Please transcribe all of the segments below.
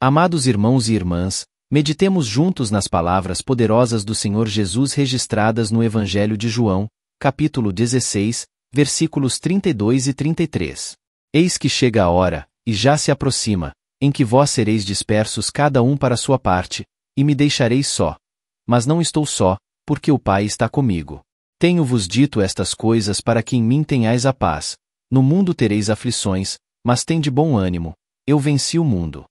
Amados irmãos e irmãs, meditemos juntos nas palavras poderosas do Senhor Jesus registradas no Evangelho de João, capítulo 16, versículos 32 e 33. Eis que chega a hora, e já se aproxima, em que vós sereis dispersos cada um para sua parte, e me deixareis só. Mas não estou só, porque o Pai está comigo. Tenho-vos dito estas coisas para que em mim tenhais a paz. No mundo tereis aflições, mas tem de bom ânimo, eu venci o mundo.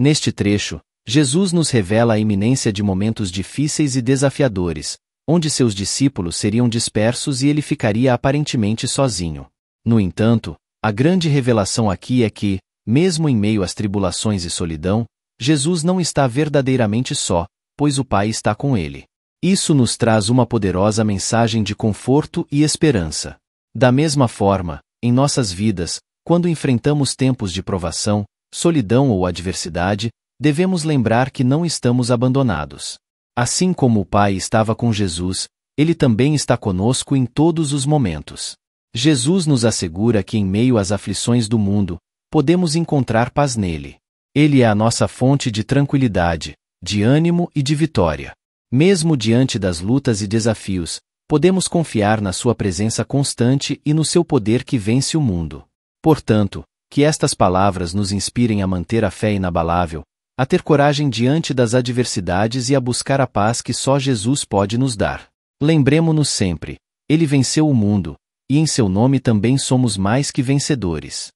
Neste trecho, Jesus nos revela a iminência de momentos difíceis e desafiadores, onde seus discípulos seriam dispersos e ele ficaria aparentemente sozinho. No entanto, a grande revelação aqui é que, mesmo em meio às tribulações e solidão, Jesus não está verdadeiramente só, pois o Pai está com ele. Isso nos traz uma poderosa mensagem de conforto e esperança. Da mesma forma, em nossas vidas, quando enfrentamos tempos de provação, solidão ou adversidade, devemos lembrar que não estamos abandonados. Assim como o Pai estava com Jesus, ele também está conosco em todos os momentos. Jesus nos assegura que, em meio às aflições do mundo, podemos encontrar paz nele. Ele é a nossa fonte de tranquilidade, de ânimo e de vitória. Mesmo diante das lutas e desafios, podemos confiar na sua presença constante e no seu poder que vence o mundo. Portanto, que estas palavras nos inspirem a manter a fé inabalável, a ter coragem diante das adversidades e a buscar a paz que só Jesus pode nos dar. lembremos nos sempre: Ele venceu o mundo, e em seu nome também somos mais que vencedores.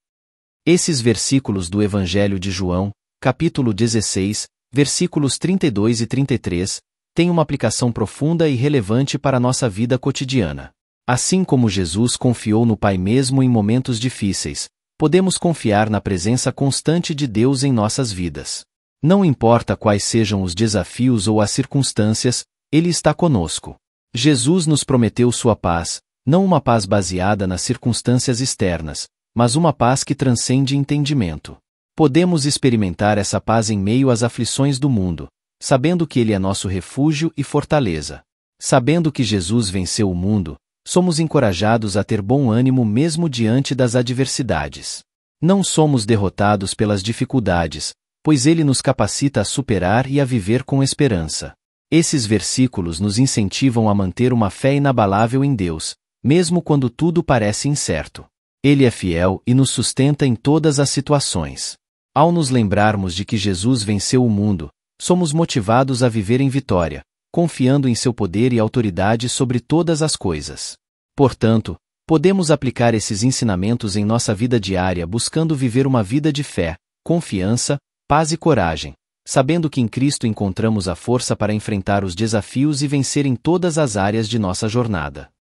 Esses versículos do Evangelho de João, capítulo 16, versículos 32 e 33, têm uma aplicação profunda e relevante para a nossa vida cotidiana. Assim como Jesus confiou no Pai mesmo em momentos difíceis, podemos confiar na presença constante de Deus em nossas vidas. Não importa quais sejam os desafios ou as circunstâncias, Ele está conosco. Jesus nos prometeu sua paz, não uma paz baseada nas circunstâncias externas, mas uma paz que transcende entendimento. Podemos experimentar essa paz em meio às aflições do mundo, sabendo que Ele é nosso refúgio e fortaleza. Sabendo que Jesus venceu o mundo, somos encorajados a ter bom ânimo mesmo diante das adversidades. Não somos derrotados pelas dificuldades, pois ele nos capacita a superar e a viver com esperança. Esses versículos nos incentivam a manter uma fé inabalável em Deus, mesmo quando tudo parece incerto. Ele é fiel e nos sustenta em todas as situações. Ao nos lembrarmos de que Jesus venceu o mundo, somos motivados a viver em vitória, confiando em seu poder e autoridade sobre todas as coisas. Portanto, podemos aplicar esses ensinamentos em nossa vida diária buscando viver uma vida de fé, confiança, paz e coragem, sabendo que em Cristo encontramos a força para enfrentar os desafios e vencer em todas as áreas de nossa jornada.